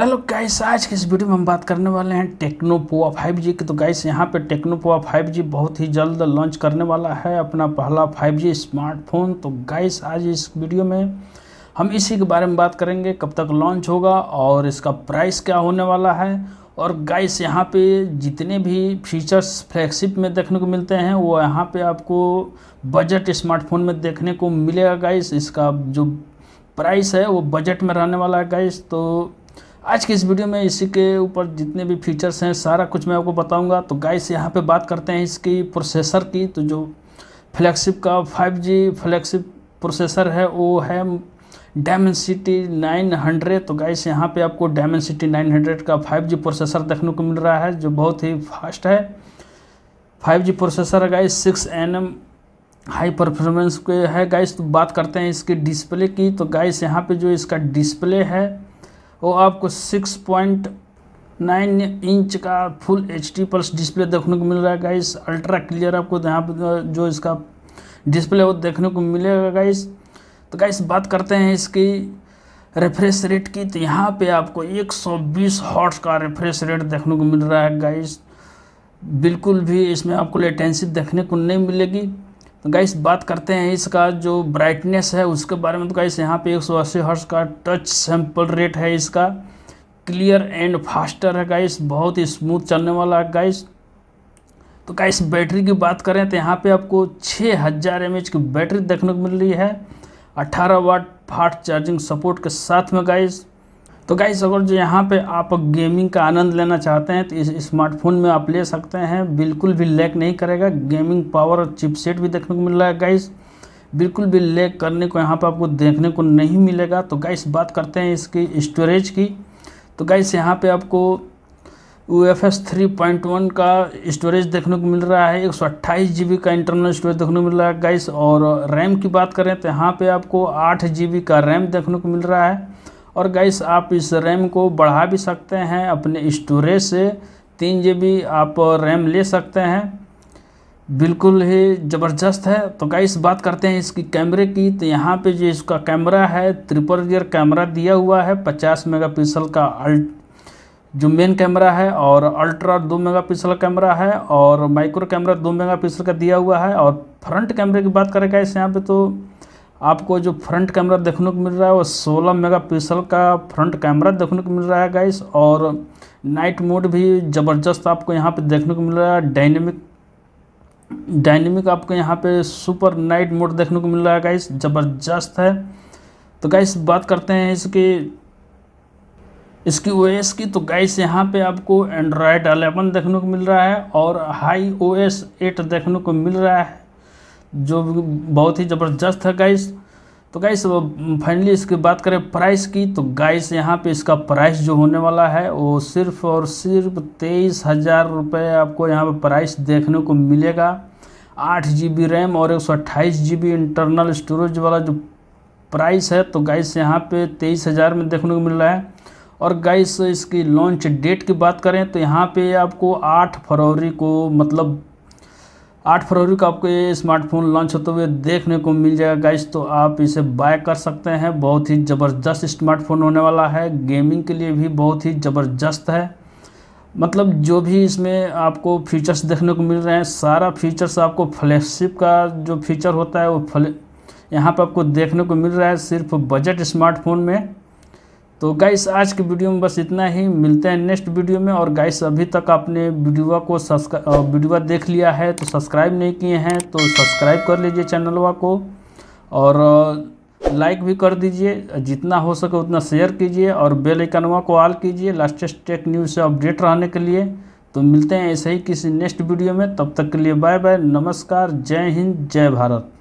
तो hello guys आज के इस वीडियो में हम बात करने वाले हैं टेक्नोपोआ जी की तो गाइस यहाँ पे टेक्नोपोआ जी बहुत ही जल्द लॉन्च करने वाला है अपना पहला फाइव जी स्मार्टफोन तो गाइस आज इस वीडियो में हम इसी के बारे में बात करेंगे कब तक लॉन्च होगा और इसका प्राइस क्या होने वाला है और गाइस यहाँ पे जितने भी फीचर्स फ्लैगशिप में देखने को मिलते हैं वो यहाँ पे आपको बजट स्मार्टफोन में देखने को मिलेगा गाइस इसका जो प्राइस है वो बजट में रहने वाला है गाइस तो आज के इस वीडियो में इसी के ऊपर जितने भी फीचर्स हैं सारा कुछ मैं आपको बताऊंगा तो गाइस यहाँ पे बात करते हैं इसकी प्रोसेसर की तो जो फ्लैगशिप का 5G फ्लैगशिप प्रोसेसर है वो है डायमेंसिटी 900 तो गाइस यहाँ पे आपको डायमेंसिटी 900 का 5G प्रोसेसर देखने को मिल रहा है जो बहुत ही फास्ट है फाइव प्रोसेसर है guys six nm high performance के है गाइस तो बात करते हैं इसके डिस्प्ले की तो गाइस यहाँ पर जो इसका डिस्प्ले है वो आपको सिक्स पॉइंट नाइन इंच का full H D plus display देखने को मिल रहा है गाइस अल्ट्रा क्लियर आपको यहाँ पर जो इसका डिस्प्ले वो देखने को मिलेगा गाइस तो गाइस बात करते हैं इसकी रेफ्रेश रेट की तो यहाँ पे आपको 120 हॉट्स का रेफ्रेश रेट देखने को मिल रहा है गाइस बिल्कुल भी इसमें आपको लेटेंसी देखने को नहीं मिलेगी तो गाइस बात करते हैं इसका जो ब्राइटनेस है उसके बारे में तो गाइस यहाँ पे एक सौ अस्सी हर्ट्स का टच सैम्पल रेट है इसका क्लियर एंड फास्टर है गाइस बहुत ही स्मूथ चलने वाला है गाइस तो गाइस बैटरी की बात करें तो यहाँ पे आपको छः हज़ार एम की बैटरी देखने को मिल रही है अट्ठारह वाट फास्ट चार्जिंग सपोर्ट के साथ में गाइस तो गाइस अगर जो यहाँ पे आप गेमिंग का आनंद लेना चाहते हैं तो इस स्मार्टफोन में आप ले सकते हैं बिल्कुल भी लैक नहीं करेगा गेमिंग पावर चिपसेट भी देखने को मिल रहा है गाइस बिल्कुल भी लैक करने को यहाँ पर आपको देखने को नहीं मिलेगा तो गाइस बात करते हैं इसकी स्टोरेज की तो गाइस यहाँ पर आपको U F S three point one का स्टोरेज देखने को मिल रहा है एक सौ अट्ठाईस जी बी का इंटरनल स्टोरेज देखने को मिल रहा है गाइस और रैम की बात करें तो यहाँ पर आपको आठ जी बी का रैम देखने को मिल रहा है और गैस आप इस रैम को बढ़ा भी सकते हैं अपने स्टोरेज से तीन जी आप रैम ले सकते हैं बिल्कुल ही ज़बरदस्त है तो गाइस बात करते हैं इसकी कैमरे की तो यहाँ पे जो इसका कैमरा है ट्रिपल गियर कैमरा दिया हुआ है 50 मेगापिक्सल का अल्ट जो मेन कैमरा है और अल्ट्रा दो मेगापिक्सल कैमरा है और माइक्रो कैमरा दो मेगापिक्सल का दिया हुआ है और फ्रंट कैमरे की बात करें गाइस यहाँ पे तो आपको जो फ्रंट कैमरा देखने को मिल रहा है वो 16 मेगापिक्सल का फ्रंट कैमरा देखने को मिल रहा है गाइस और नाइट मोड भी ज़बरदस्त आपको यहाँ पे देखने को मिल रहा है डायनेमिक डायनेमिक आपको यहाँ पे सुपर नाइट मोड देखने को मिल रहा है गाइस ज़बरदस्त है तो गाइस बात करते हैं इसकी इसकी ओएस की तो गाइस यहाँ पे आपको एंड्रॉयड अलेवन देखने को मिल रहा है और हाई ओएस एट देखने को मिल रहा है जो बहुत ही ज़बरदस्त है गाइस तो गाइस फाइनली इसकी बात करें प्राइस की तो गाइस यहाँ पे इसका प्राइस जो होने वाला है वो सिर्फ़ और सिर्फ तेईस हज़ार रुपये आपको यहाँ पे प्राइस देखने को मिलेगा आठ जी बी रैम और एक सौ अट्ठाईस जी बी इंटरनल स्टोरेज वाला जो प्राइस है तो गाइस यहाँ पे तेईस हज़ार में देखने को मिल रहा है और गाइस इसकी लॉन्च डेट की बात करें तो यहाँ पर आपको आठ फरवरी को मतलब आठ फरवरी को आपको ये स्मार्टफोन लॉन्च होते हुए देखने को मिल जाएगा गाइस तो आप इसे बाय कर सकते हैं बहुत ही ज़बरदस्त स्मार्टफोन होने वाला है गेमिंग के लिए भी बहुत ही ज़बरदस्त है मतलब जो भी इसमें आपको फीचर्स देखने को मिल रहे हैं सारा फीचर्स आपको फ्लैगशिप का जो फीचर होता है वो फ्ले यहाँ पर आपको देखने को मिल रहा है सिर्फ बजट स्मार्टफोन में तो गाइस आज के वीडियो में बस इतना ही मिलते हैं नेक्स्ट वीडियो में और गाइस अभी तक आपने वीडियो को वीडियो देख लिया है तो सब्सक्राइब नहीं किए हैं तो सब्सक्राइब कर लीजिए चैनलवा को और लाइक भी कर दीजिए जितना हो सके उतना शेयर कीजिए और बेल आइकनवा को ऑल कीजिए लास्टेस्ट टेक न्यूज़ से अपडेट रहने के लिए तो मिलते हैं ऐसे ही किसी नेक्स्ट वीडियो में तब तक के लिए बाय बाय नमस्कार जय हिंद जय भारत